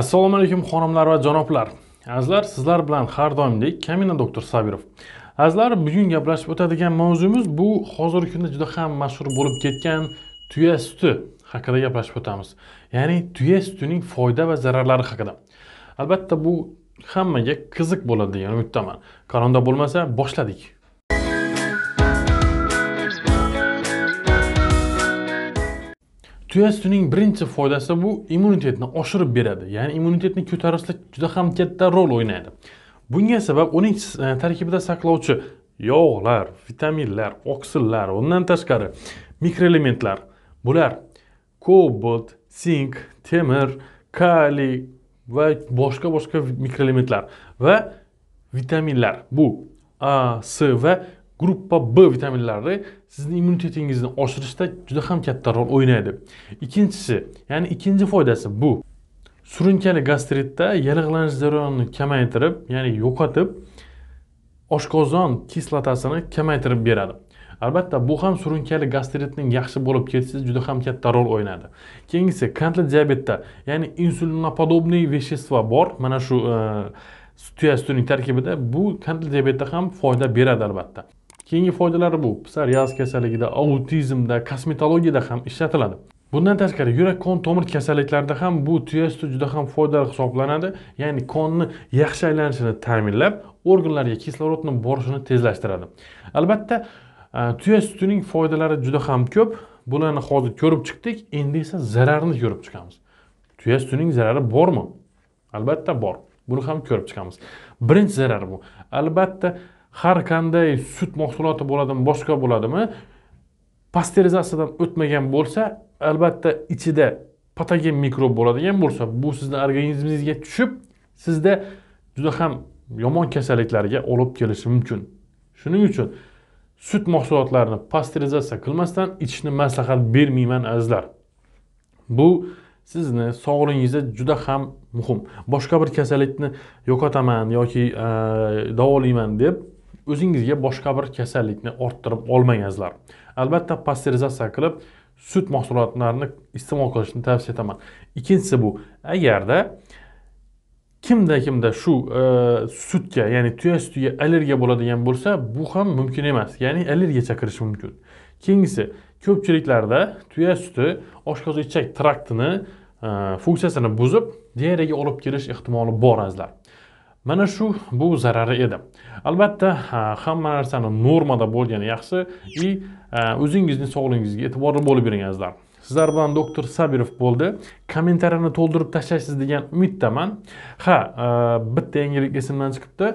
assalomu alaykum xonimlar va janoblar azizlar sizlar bilan har doimdek kamina doktor sabirov azizlar bugun gaplashib o'tadigan mavzumiz bu hozirgi kunda juda ham mashhur bo'lib ketgan tuya suti haqida gaplashib o'tamiz ya'ni tuya sutining foyda va zararlari haqida albatta bu hammaga qiziq bo'ladi degan umiddaman qaronda bo'lmasa boshladik tuya sutining birinchi foydasi bu immunitetni oshirib beradi ya'ni immunitetni ko'tarishda juda ham katta rol o'ynaydi bunga sabab uning e, tarkibida saqlovchi yog'lar vitaminlar oksillar undan tashqari mikroelementlar bular kobalt sink temir kaliy va boshqa boshqa mikroelementlar va vitaminlar bu a s va gruppa b vitaminlari sizni immunitetingizni oshirishda juda ham katta rol o'ynaydi ikkinchisi ya'ni ikkinchi foydasi bu surunkali gastritda yallig'lanish jarayonini kamaytirib ya'ni yo'qotib oshqozon kislotasini kamaytirib beradi albatta bu ham surunkali gastritning yaxshi bo'lib ketishi juda ham katta rol o'ynadi keyingisi qandli diabetda ya'ni insulinopodobniy вещества bor mana shu e, tuya sutining tarkibida bu qandli diabetda ham foyda beradi albatta keyingi foydalari bu psoriaz kasalligida autizmda kosmetologiyada ham ishlatiladi bundan tashqari yurak qon tomir kasalliklarida ham bu tuya suti juda ham foydali hisoblanadi ya'ni qonni yaxshi aylanishini ta'minlab organlarga kislorodni borishini tezlashtiradi albatta e, tuya sutining foydalari juda ham ko'p bularni hozir ko'rib chiqdik endi esa zararini ko'rib chiqamiz tuya sutining zarari bormi albatta bor buni ham ko'rib chiqamiz birinchi zarari bu albatta har qanday sut mahsuloti bo'ladimi boshqa bo'ladimi pasterizatsiyadan o'tmagan bo'lsa albatta ichida patogen mikrob bo'ladigan bo'lsa bu sizni organizmingizga tushib sizda juda ham yomon kasalliklarga olib kelishi mumkin shuning uchun sut mahsulotlarini pasterizatsiya qilmasdan ichishni maslahat bermayman azizlar bu sizni sog'lig'ingizda juda ham muhim boshqa bir kasallikni yo'qotaman yoki davolayman deb o'zingizga boshqa bir kasallikni orttirib olmangizlar albatta pasterizatsiya qilib sut mahsulotlarini iste'mol qilishni tavsiya etaman ikkinchisi bu agarda kimda kimda shu e, sutga ya'ni tuya sutiga allergiya bo'ladigan bo'lsa bu ham mumkin emas ya'ni allergiya chaqirishi mumkin keyingisi ko'pchiliklarda tuya suti oshqozon ichak traktini e, funksiyasini buzib diareyaga olib kelish ehtimoli bor azizlar mana shu bu zarari edi albatta hamma narsani normada bo'lgani yaxshi и o'zingizni sog'lig'ingizga e'tiborli bo'lib yuring azizlar sizlar bilan doktor sabirov bo'ldi kommentariyani to'ldirib tashlaysiz degan umiddaman ha bitta yangilik esimdan chiqibdi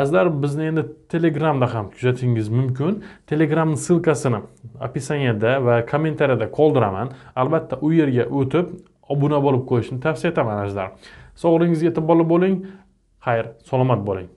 azizlar bizni endi telegramda ham kuzatishingiz mumkin telegram ссылкасini opisaniyada va kommentariyada qoldiraman albatta u yerga o'tib obuna bo'lib qo'yishni tavsiya etaman azizlar sog'lig'ingizga e'tiborli bo'ling xayr salomat bo'ling